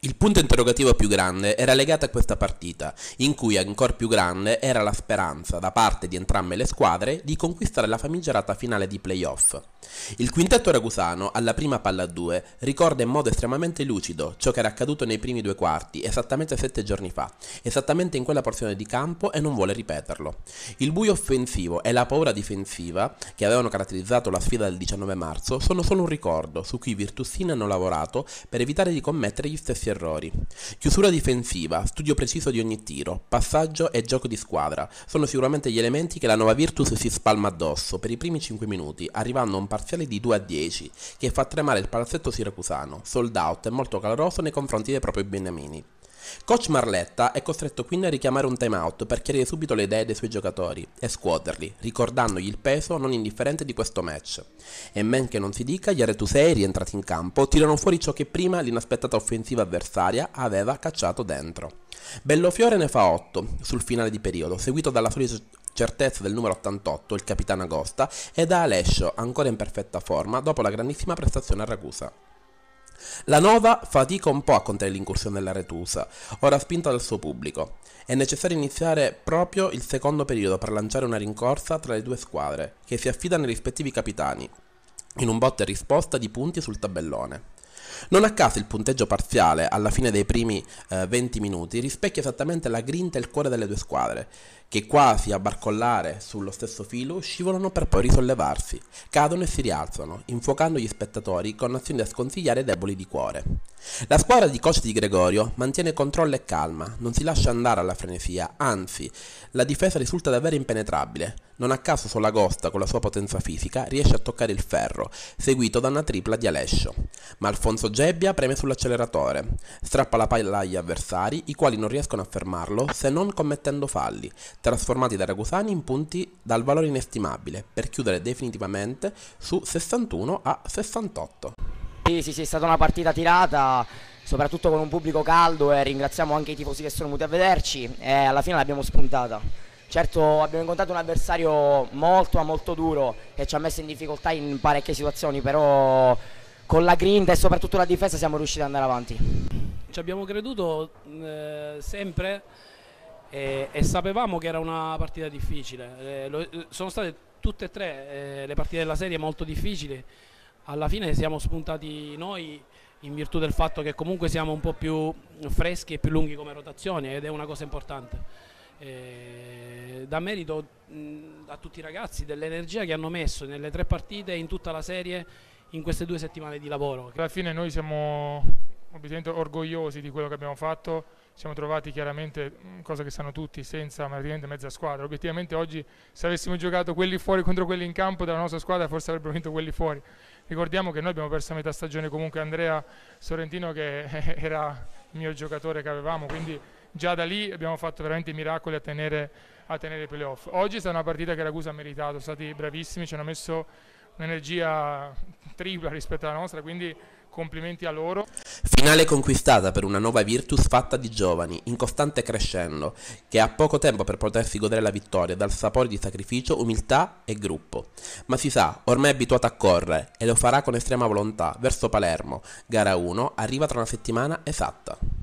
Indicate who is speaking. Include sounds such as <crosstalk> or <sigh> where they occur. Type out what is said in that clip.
Speaker 1: Il punto interrogativo più grande era legato a questa partita, in cui ancora più grande era la speranza da parte di entrambe le squadre di conquistare la famigerata finale di playoff. Il quintetto ragusano, alla prima palla a due, ricorda in modo estremamente lucido ciò che era accaduto nei primi due quarti, esattamente sette giorni fa, esattamente in quella porzione di campo e non vuole ripeterlo. Il buio offensivo e la paura difensiva, che avevano caratterizzato la sfida del 19 marzo, sono solo un ricordo su cui i Virtussini hanno lavorato per evitare di commettere gli stessi stessi errori. Chiusura difensiva, studio preciso di ogni tiro, passaggio e gioco di squadra sono sicuramente gli elementi che la nuova Virtus si spalma addosso per i primi 5 minuti, arrivando a un parziale di 2 a 10 che fa tremare il palazzetto siracusano, sold out e molto caloroso nei confronti dei propri beniamini. Coach Marletta è costretto quindi a richiamare un time out per chiarire subito le idee dei suoi giocatori e scuoterli, ricordandogli il peso non indifferente di questo match. E men che non si dica, gli Aretusei, rientrati in campo, tirano fuori ciò che prima l'inaspettata offensiva avversaria aveva cacciato dentro. Bellofiore ne fa 8 sul finale di periodo, seguito dalla solita certezza del numero 88, il capitano Agosta, e da Alessio, ancora in perfetta forma dopo la grandissima prestazione a Ragusa. La Nova fatica un po' a contare l'incursione della Retusa, ora spinta dal suo pubblico. È necessario iniziare proprio il secondo periodo per lanciare una rincorsa tra le due squadre, che si affidano ai rispettivi capitani, in un botte e risposta di punti sul tabellone. Non a caso il punteggio parziale alla fine dei primi eh, 20 minuti rispecchia esattamente la grinta e il cuore delle due squadre, che quasi a barcollare sullo stesso filo scivolano per poi risollevarsi, cadono e si rialzano, infuocando gli spettatori con azioni da sconsigliare deboli di cuore. La squadra di coach di Gregorio mantiene controllo e calma, non si lascia andare alla frenesia, anzi, la difesa risulta davvero impenetrabile. Non a caso solo Agosta, con la sua potenza fisica, riesce a toccare il ferro, seguito da una tripla di Alescio. Ma Alfonso Gebbia preme sull'acceleratore, strappa la palla agli avversari, i quali non riescono a fermarlo se non commettendo falli, trasformati da Ragusani in punti dal valore inestimabile, per chiudere definitivamente su 61 a 68. Sì, sì, sì, è stata una partita tirata, soprattutto con un pubblico caldo e ringraziamo anche i tifosi che sono venuti a vederci e alla fine l'abbiamo spuntata. Certo abbiamo incontrato un avversario molto ma molto duro che ci ha messo in difficoltà in parecchie situazioni, però con la grinta e soprattutto la difesa siamo riusciti ad andare avanti.
Speaker 2: Ci abbiamo creduto eh, sempre e, e, sapevamo che era una partita difficile. Eh, lo, sono state tutte e tre eh, le partite della serie molto difficili. Alla fine siamo spuntati noi in virtù del fatto che comunque siamo un po' più freschi e più lunghi come rotazioni ed è una cosa importante. Eh, da merito mh, a tutti i ragazzi dell'energia che hanno messo nelle tre partite e in tutta la serie in queste due settimane di lavoro. Alla fine noi siamo ovviamente
Speaker 3: orgogliosi di quello che abbiamo fatto siamo trovati chiaramente, mm, cosa che sanno tutti, senza praticamente mezza squadra. Obiettivamente oggi se avessimo giocato quelli fuori contro quelli in campo della nostra squadra forse avrebbero vinto quelli fuori. Ricordiamo che noi abbiamo perso a metà stagione comunque Andrea Sorrentino che <laughs> era il mio giocatore che avevamo, quindi già da lì abbiamo fatto veramente i miracoli a tenere, a tenere i playoff. Oggi è stata una partita che Ragusa ha meritato, sono stati bravissimi, ci hanno messo un'energia tripla rispetto alla nostra, quindi complimenti a loro.
Speaker 1: Finale conquistata per una nuova Virtus fatta di giovani, in costante crescendo, che ha poco tempo per potersi godere la vittoria dal sapore di sacrificio, umiltà e gruppo. Ma si sa, ormai è abituata a correre e lo farà con estrema volontà verso Palermo. Gara 1 arriva tra una settimana esatta.